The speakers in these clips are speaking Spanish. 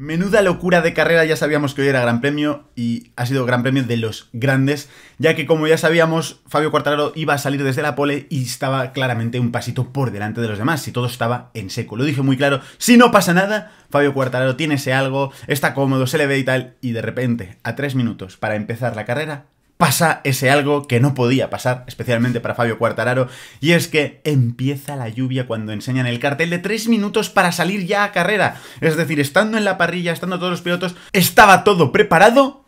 Menuda locura de carrera, ya sabíamos que hoy era Gran Premio y ha sido Gran Premio de los grandes, ya que como ya sabíamos, Fabio Quartararo iba a salir desde la pole y estaba claramente un pasito por delante de los demás, si todo estaba en seco. Lo dije muy claro, si no pasa nada, Fabio Quartararo tiene ese algo, está cómodo, se le ve y tal, y de repente, a tres minutos para empezar la carrera, pasa ese algo que no podía pasar, especialmente para Fabio Cuartararo, y es que empieza la lluvia cuando enseñan el cartel de tres minutos para salir ya a carrera. Es decir, estando en la parrilla, estando todos los pilotos, estaba todo preparado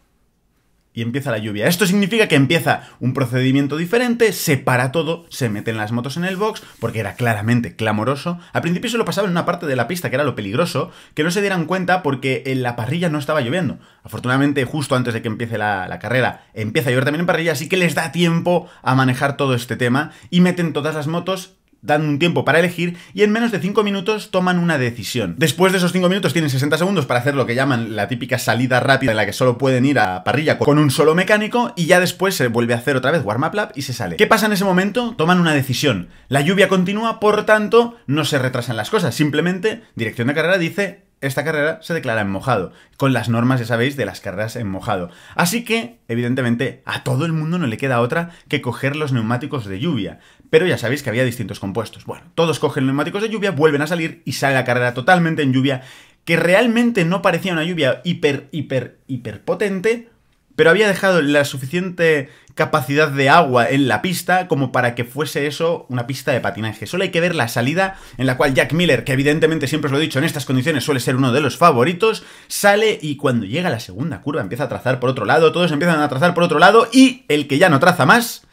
y empieza la lluvia. Esto significa que empieza un procedimiento diferente, se para todo, se meten las motos en el box, porque era claramente clamoroso. Al principio se lo pasaba en una parte de la pista, que era lo peligroso, que no se dieran cuenta porque en la parrilla no estaba lloviendo. Afortunadamente, justo antes de que empiece la, la carrera, empieza a llover también en parrilla, así que les da tiempo a manejar todo este tema y meten todas las motos dan un tiempo para elegir y en menos de 5 minutos toman una decisión. Después de esos 5 minutos tienen 60 segundos para hacer lo que llaman la típica salida rápida en la que solo pueden ir a parrilla con un solo mecánico y ya después se vuelve a hacer otra vez warm up lap y se sale. ¿Qué pasa en ese momento? Toman una decisión. La lluvia continúa, por tanto, no se retrasan las cosas, simplemente dirección de carrera dice esta carrera se declara en mojado, con las normas, ya sabéis, de las carreras en mojado. Así que, evidentemente, a todo el mundo no le queda otra que coger los neumáticos de lluvia pero ya sabéis que había distintos compuestos. Bueno, todos cogen neumáticos de lluvia, vuelven a salir y sale la carrera totalmente en lluvia, que realmente no parecía una lluvia hiper, hiper, hiper potente, pero había dejado la suficiente capacidad de agua en la pista como para que fuese eso una pista de patinaje. Solo hay que ver la salida en la cual Jack Miller, que evidentemente siempre os lo he dicho, en estas condiciones suele ser uno de los favoritos, sale y cuando llega la segunda curva empieza a trazar por otro lado, todos empiezan a trazar por otro lado y el que ya no traza más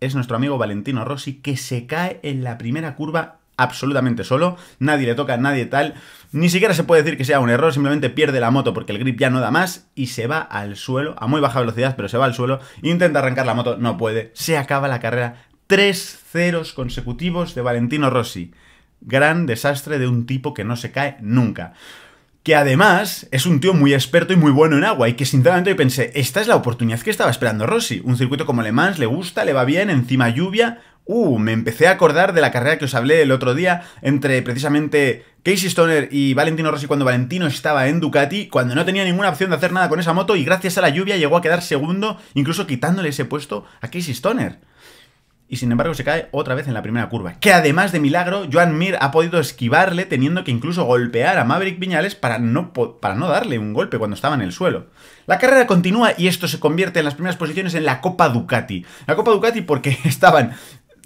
es nuestro amigo Valentino Rossi, que se cae en la primera curva absolutamente solo, nadie le toca, nadie tal, ni siquiera se puede decir que sea un error, simplemente pierde la moto porque el grip ya no da más y se va al suelo, a muy baja velocidad, pero se va al suelo, intenta arrancar la moto, no puede, se acaba la carrera, tres ceros consecutivos de Valentino Rossi. Gran desastre de un tipo que no se cae nunca que además es un tío muy experto y muy bueno en agua, y que sinceramente hoy pensé, esta es la oportunidad que estaba esperando Rossi. Un circuito como Le Mans, le gusta, le va bien, encima lluvia. Uh, me empecé a acordar de la carrera que os hablé el otro día entre precisamente Casey Stoner y Valentino Rossi cuando Valentino estaba en Ducati, cuando no tenía ninguna opción de hacer nada con esa moto y gracias a la lluvia llegó a quedar segundo, incluso quitándole ese puesto a Casey Stoner y sin embargo se cae otra vez en la primera curva. Que además de milagro, Joan Mir ha podido esquivarle teniendo que incluso golpear a Maverick Viñales para no, para no darle un golpe cuando estaba en el suelo. La carrera continúa y esto se convierte en las primeras posiciones en la Copa Ducati. La Copa Ducati porque estaban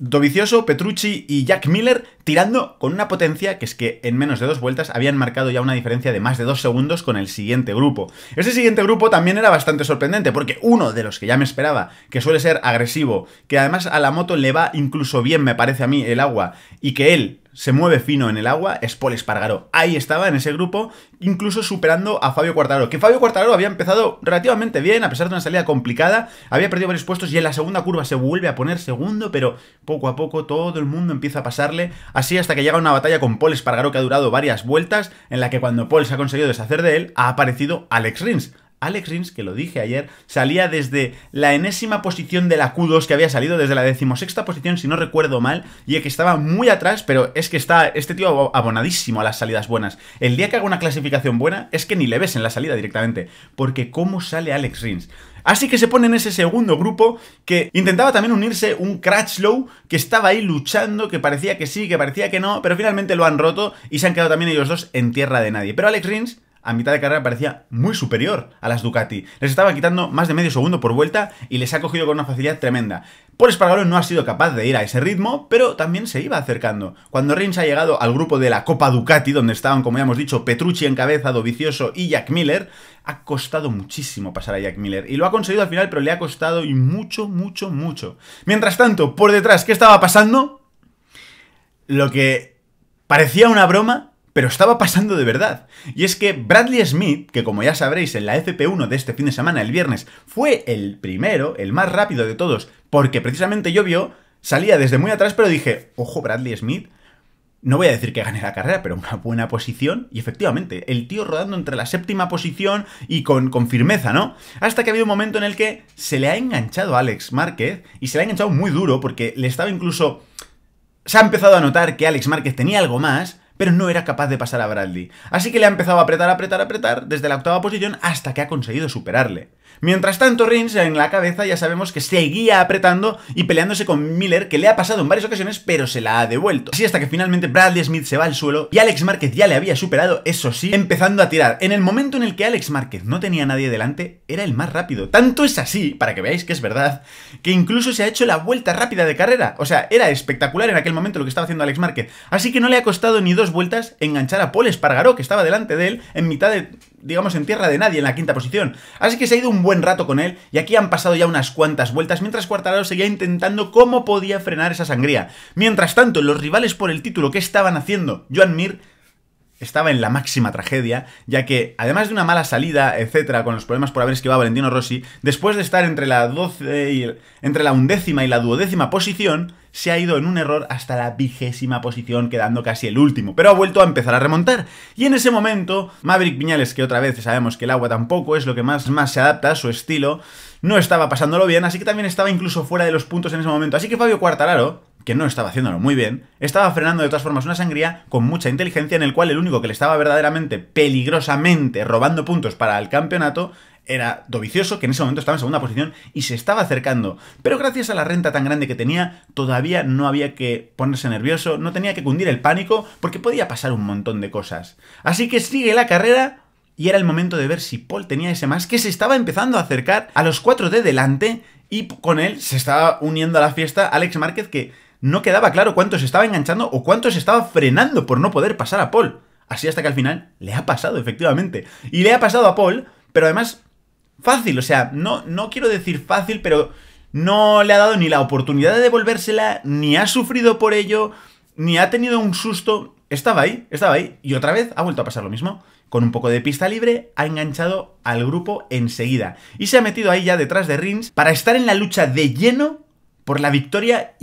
Dovicioso, Petrucci y Jack Miller tirando con una potencia que es que en menos de dos vueltas habían marcado ya una diferencia de más de dos segundos con el siguiente grupo. Ese siguiente grupo también era bastante sorprendente porque uno de los que ya me esperaba, que suele ser agresivo, que además a la moto le va incluso bien, me parece a mí, el agua, y que él se mueve fino en el agua es Paul Espargaró. Ahí estaba en ese grupo, incluso superando a Fabio Quartararo. Que Fabio Quartararo había empezado relativamente bien, a pesar de una salida complicada, había perdido varios puestos y en la segunda curva se vuelve a poner segundo, pero poco a poco todo el mundo empieza a pasarle. Así hasta que llega una batalla con Paul Espargaró que ha durado varias vueltas, en la que cuando Paul se ha conseguido deshacer de él, ha aparecido Alex Rins. Alex Rins, que lo dije ayer, salía desde la enésima posición de la Q2 que había salido, desde la decimosexta posición, si no recuerdo mal, y que estaba muy atrás, pero es que está este tío abonadísimo a las salidas buenas. El día que haga una clasificación buena, es que ni le ves en la salida directamente, porque cómo sale Alex Rins. Así que se pone en ese segundo grupo que intentaba también unirse un Cratchlow, que estaba ahí luchando, que parecía que sí, que parecía que no, pero finalmente lo han roto y se han quedado también ellos dos en tierra de nadie. Pero Alex Rins a mitad de carrera parecía muy superior a las Ducati. Les estaba quitando más de medio segundo por vuelta y les ha cogido con una facilidad tremenda. Por Espargaro no ha sido capaz de ir a ese ritmo, pero también se iba acercando. Cuando Rins ha llegado al grupo de la Copa Ducati, donde estaban, como ya hemos dicho, Petrucci en cabeza Dovicioso y Jack Miller, ha costado muchísimo pasar a Jack Miller. Y lo ha conseguido al final, pero le ha costado y mucho, mucho, mucho. Mientras tanto, por detrás, ¿qué estaba pasando? Lo que parecía una broma, pero estaba pasando de verdad. Y es que Bradley Smith, que como ya sabréis en la FP1 de este fin de semana, el viernes, fue el primero, el más rápido de todos, porque precisamente llovió, salía desde muy atrás, pero dije, ojo Bradley Smith, no voy a decir que gane la carrera, pero una buena posición. Y efectivamente, el tío rodando entre la séptima posición y con, con, firmeza, ¿no? Hasta que había un momento en el que se le ha enganchado a Alex Márquez y se le ha enganchado muy duro porque le estaba incluso... Se ha empezado a notar que Alex Márquez tenía algo más pero no era capaz de pasar a Bradley. Así que le ha empezado a apretar, apretar, apretar desde la octava posición hasta que ha conseguido superarle. Mientras tanto, Reigns en la cabeza ya sabemos que seguía apretando y peleándose con Miller, que le ha pasado en varias ocasiones, pero se la ha devuelto. Así hasta que finalmente Bradley Smith se va al suelo y Alex Márquez ya le había superado, eso sí, empezando a tirar. En el momento en el que Alex Márquez no tenía nadie delante, era el más rápido. Tanto es así, para que veáis que es verdad, que incluso se ha hecho la vuelta rápida de carrera. O sea, era espectacular en aquel momento lo que estaba haciendo Alex Márquez. Así que no le ha costado ni dos vueltas enganchar a Paul Espargaró, que estaba delante de él, en mitad de digamos, en tierra de nadie en la quinta posición. Así que se ha ido un buen rato con él y aquí han pasado ya unas cuantas vueltas mientras Cuartararo seguía intentando cómo podía frenar esa sangría. Mientras tanto, los rivales por el título que estaban haciendo, Joan Mir estaba en la máxima tragedia, ya que, además de una mala salida, etcétera, con los problemas por haber esquivado a Valentino Rossi, después de estar entre la, 12 entre la undécima y la duodécima posición, se ha ido en un error hasta la vigésima posición, quedando casi el último, pero ha vuelto a empezar a remontar. Y en ese momento, Maverick Piñales, que otra vez sabemos que el agua tampoco es lo que más, más se adapta a su estilo, no estaba pasándolo bien, así que también estaba incluso fuera de los puntos en ese momento. Así que Fabio Quartararo, que no estaba haciéndolo muy bien, estaba frenando de todas formas una sangría con mucha inteligencia en el cual el único que le estaba verdaderamente peligrosamente robando puntos para el campeonato era Dovicioso, que en ese momento estaba en segunda posición y se estaba acercando. Pero gracias a la renta tan grande que tenía, todavía no había que ponerse nervioso, no tenía que cundir el pánico, porque podía pasar un montón de cosas. Así que sigue la carrera y era el momento de ver si Paul tenía ese más, que se estaba empezando a acercar a los cuatro de delante y con él se estaba uniendo a la fiesta Alex Márquez, que no quedaba claro cuánto se estaba enganchando o cuánto se estaba frenando por no poder pasar a Paul. Así hasta que al final le ha pasado, efectivamente. Y le ha pasado a Paul, pero además fácil, o sea, no, no quiero decir fácil, pero no le ha dado ni la oportunidad de devolvérsela, ni ha sufrido por ello, ni ha tenido un susto. Estaba ahí, estaba ahí, y otra vez ha vuelto a pasar lo mismo. Con un poco de pista libre, ha enganchado al grupo enseguida. Y se ha metido ahí ya detrás de Rins para estar en la lucha de lleno por la victoria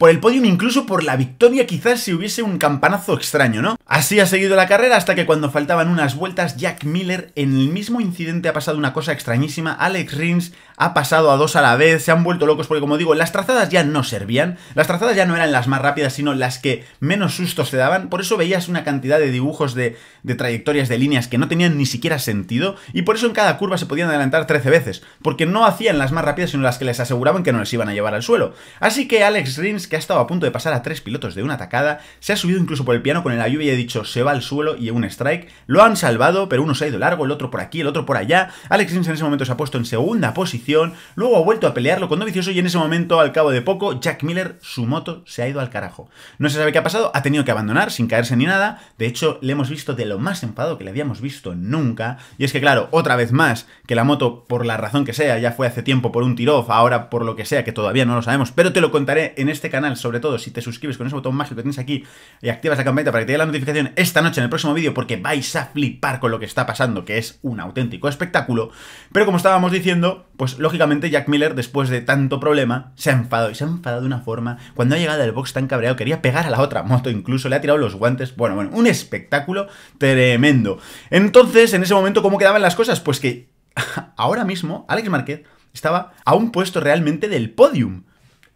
por el podium, incluso por la victoria, quizás si hubiese un campanazo extraño, ¿no? Así ha seguido la carrera hasta que cuando faltaban unas vueltas, Jack Miller en el mismo incidente ha pasado una cosa extrañísima. Alex Rins ha pasado a dos a la vez, se han vuelto locos porque como digo, las trazadas ya no servían, las trazadas ya no eran las más rápidas, sino las que menos sustos se daban, por eso veías una cantidad de dibujos de, trayectorias de líneas que no tenían ni siquiera sentido, y por eso en cada curva se podían adelantar 13 veces, porque no hacían las más rápidas, sino las que les aseguraban que no les iban a llevar al suelo. Así que Alex Rins, que ha estado a punto de pasar a tres pilotos de una atacada, se ha subido incluso por el piano con el lluvia y ha dicho se va al suelo y un strike, lo han salvado, pero uno se ha ido largo, el otro por aquí, el otro por allá, Alex Rins en ese momento se ha puesto en segunda posición, luego ha vuelto a pelearlo con Novicioso y en ese momento, al cabo de poco, Jack Miller, su moto, se ha ido al carajo. No se sabe qué ha pasado, ha tenido que abandonar sin caerse ni nada, de hecho le hemos visto de lo más enfadado que le habíamos visto nunca, y es que claro, otra vez más, que la moto, por la razón que sea, ya fue hace tiempo por un tiro ahora por lo que sea, que todavía no lo sabemos, pero te lo contaré en este canal, sobre todo si te suscribes con ese botón mágico que tienes aquí y activas la campanita para que te dé la notificación esta noche en el próximo vídeo, porque vais a flipar con lo que está pasando, que es un auténtico espectáculo. Pero como estábamos diciendo, pues Lógicamente, Jack Miller, después de tanto problema, se ha enfadado y se ha enfadado de una forma. Cuando ha llegado al box tan cabreado, quería pegar a la otra moto, incluso le ha tirado los guantes. Bueno, bueno, un espectáculo tremendo. Entonces, en ese momento, ¿cómo quedaban las cosas? Pues que ahora mismo Alex Marquez estaba a un puesto realmente del podium.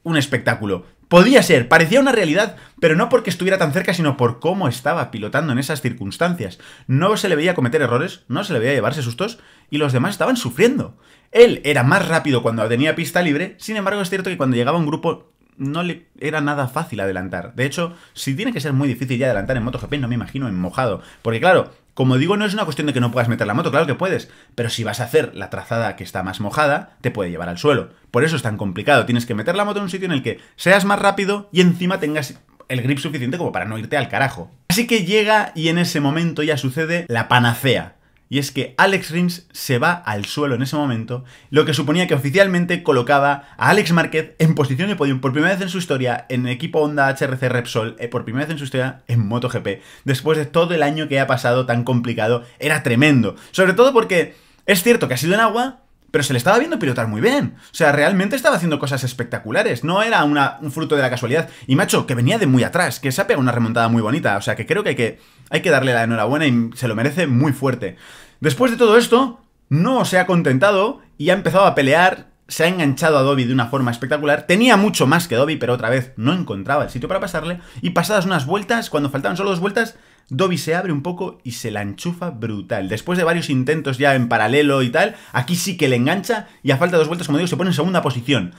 Un espectáculo. Podía ser, parecía una realidad, pero no porque estuviera tan cerca, sino por cómo estaba pilotando en esas circunstancias. No se le veía cometer errores, no se le veía llevarse sustos, y los demás estaban sufriendo. Él era más rápido cuando tenía pista libre, sin embargo es cierto que cuando llegaba un grupo no le era nada fácil adelantar. De hecho, si tiene que ser muy difícil ya adelantar en MotoGP, no me imagino en mojado. Porque claro, como digo, no es una cuestión de que no puedas meter la moto, claro que puedes, pero si vas a hacer la trazada que está más mojada, te puede llevar al suelo. Por eso es tan complicado, tienes que meter la moto en un sitio en el que seas más rápido y encima tengas el grip suficiente como para no irte al carajo. Así que llega y en ese momento ya sucede la panacea y es que Alex Rins se va al suelo en ese momento, lo que suponía que oficialmente colocaba a Alex Márquez en posición de podium por primera vez en su historia en equipo Honda HRC Repsol, eh, por primera vez en su historia en MotoGP, después de todo el año que ha pasado tan complicado, era tremendo. Sobre todo porque es cierto que ha sido en agua, pero se le estaba viendo pilotar muy bien. O sea, realmente estaba haciendo cosas espectaculares. No era un fruto de la casualidad. Y macho, que venía de muy atrás, que se ha pegado una remontada muy bonita. O sea, que creo que hay que, hay que darle la enhorabuena y se lo merece muy fuerte. Después de todo esto, no se ha contentado y ha empezado a pelear se ha enganchado a Dobby de una forma espectacular. Tenía mucho más que Dobby, pero otra vez no encontraba el sitio para pasarle. Y pasadas unas vueltas, cuando faltaban solo dos vueltas, Dobby se abre un poco y se la enchufa brutal. Después de varios intentos ya en paralelo y tal, aquí sí que le engancha y a falta de dos vueltas, como digo, se pone en segunda posición.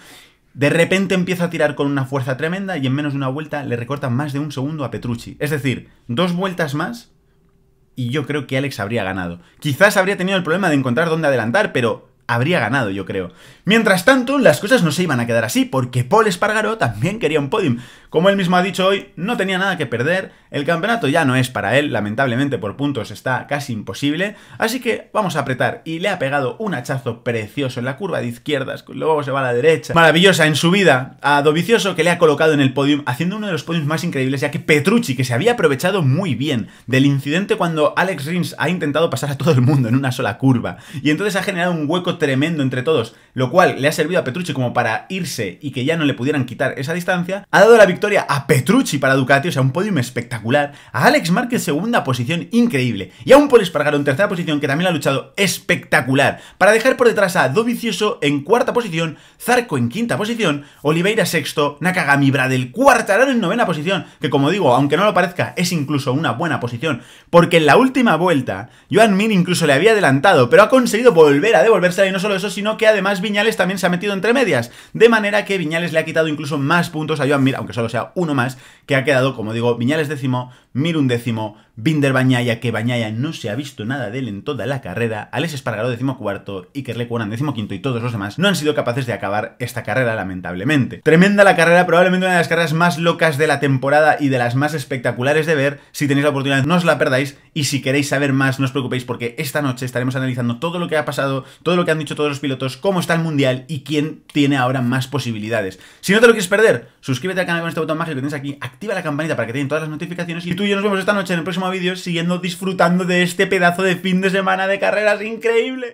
De repente empieza a tirar con una fuerza tremenda y en menos de una vuelta le recorta más de un segundo a Petrucci. Es decir, dos vueltas más y yo creo que Alex habría ganado. Quizás habría tenido el problema de encontrar dónde adelantar, pero habría ganado, yo creo. Mientras tanto, las cosas no se iban a quedar así, porque Paul Espargaro también quería un podium. Como él mismo ha dicho hoy, no tenía nada que perder, el campeonato ya no es para él, lamentablemente por puntos está casi imposible, así que vamos a apretar y le ha pegado un hachazo precioso en la curva de izquierdas, luego se va a la derecha. Maravillosa en su vida a Dovicioso que le ha colocado en el podium, haciendo uno de los podiums más increíbles, ya que Petrucci, que se había aprovechado muy bien del incidente cuando Alex Rins ha intentado pasar a todo el mundo en una sola curva, y entonces ha generado un hueco tremendo entre todos, lo cual le ha servido a Petrucci como para irse y que ya no le pudieran quitar esa distancia, ha dado la victoria a Petrucci para Ducati, o sea, un podium espectacular a Alex Márquez, segunda posición, increíble. Y a un Paul Espargaro en tercera posición, que también ha luchado espectacular. Para dejar por detrás a Dovicioso en cuarta posición, Zarco en quinta posición, Oliveira sexto, Nakagami Bradel, cuartarán en novena posición, que como digo, aunque no lo parezca, es incluso una buena posición. Porque en la última vuelta, Joan Mir incluso le había adelantado, pero ha conseguido volver a devolverse y no solo eso, sino que además Viñales también se ha metido entre medias. De manera que Viñales le ha quitado incluso más puntos a Joan Mir, aunque solo sea uno más, que ha quedado, como digo, Viñales de Mirundécimo Binder Bañaya, que Bañaya no se ha visto nada de él en toda la carrera, Alex Espargaró décimo cuarto, Iker Cuaran, décimo quinto y todos los demás no han sido capaces de acabar esta carrera lamentablemente. Tremenda la carrera, probablemente una de las carreras más locas de la temporada y de las más espectaculares de ver. Si tenéis la oportunidad no os la perdáis y si queréis saber más no os preocupéis porque esta noche estaremos analizando todo lo que ha pasado, todo lo que han dicho todos los pilotos, cómo está el mundial y quién tiene ahora más posibilidades. Si no te lo quieres perder, suscríbete al canal con este botón mágico que tienes aquí, activa la campanita para que te den todas las notificaciones y tú y yo nos vemos esta noche en el próximo vídeo siguiendo disfrutando de este pedazo de fin de semana de carreras increíble.